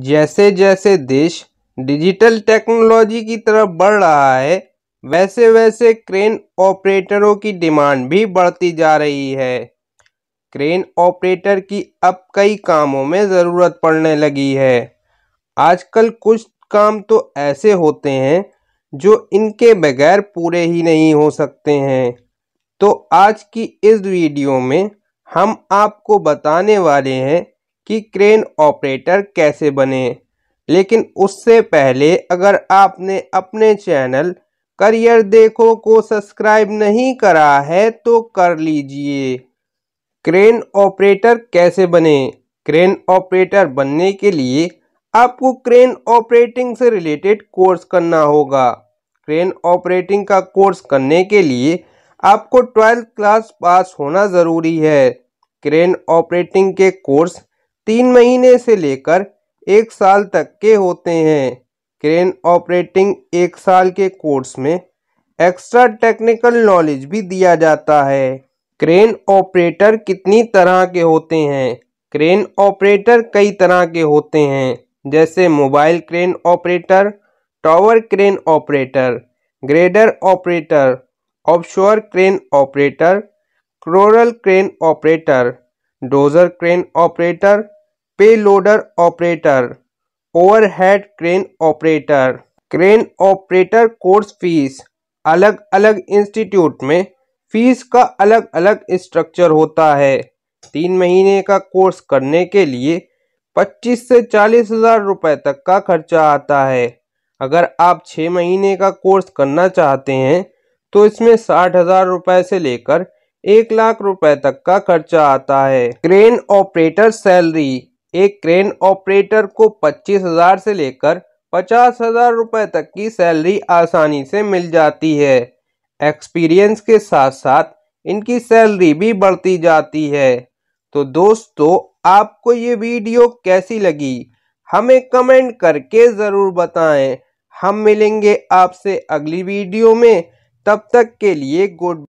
जैसे जैसे देश डिजिटल टेक्नोलॉजी की तरफ बढ़ रहा है वैसे वैसे क्रेन ऑपरेटरों की डिमांड भी बढ़ती जा रही है क्रेन ऑपरेटर की अब कई कामों में ज़रूरत पड़ने लगी है आजकल कुछ काम तो ऐसे होते हैं जो इनके बगैर पूरे ही नहीं हो सकते हैं तो आज की इस वीडियो में हम आपको बताने वाले हैं कि क्रेन ऑपरेटर कैसे बने लेकिन उससे पहले अगर आपने अपने चैनल करियर देखो को सब्सक्राइब नहीं करा है तो कर लीजिए क्रेन ऑपरेटर कैसे बने क्रेन ऑपरेटर बनने के लिए आपको क्रेन ऑपरेटिंग से रिलेटेड कोर्स करना होगा क्रेन ऑपरेटिंग का कोर्स करने के लिए आपको ट्वेल्थ क्लास पास होना ज़रूरी है क्रेन ऑपरेटिंग के कोर्स तीन महीने से लेकर एक साल तक के होते हैं क्रेन ऑपरेटिंग एक साल के कोर्स में एक्स्ट्रा टेक्निकल नॉलेज भी दिया जाता है क्रेन ऑपरेटर कितनी तरह के होते हैं क्रेन ऑपरेटर कई तरह के होते हैं जैसे mobile crane operator tower crane operator grader operator offshore crane operator crawler crane operator dozer crane operator payloader operator overhead crane operator crane operator course fees अलग अलग इंस्टीट्यूट में फीस का अलग अलग स्ट्रक्चर होता है तीन महीने का कोर्स करने के लिए पच्चीस से चालीस हज़ार रुपये तक का खर्चा आता है अगर आप छः महीने का कोर्स करना चाहते हैं तो इसमें साठ हज़ार रुपये से लेकर एक लाख रुपए तक का खर्चा आता है क्रेन ऑपरेटर सैलरी एक क्रेन ऑपरेटर को पच्चीस हजार से लेकर पचास हजार रुपये तक की सैलरी आसानी से मिल जाती है एक्सपीरियंस के साथ साथ इनकी सैलरी भी बढ़ती जाती है तो दोस्तों आपको ये वीडियो कैसी लगी हमें कमेंट करके ज़रूर बताएं हम मिलेंगे आपसे अगली वीडियो में तब तक के लिए गुड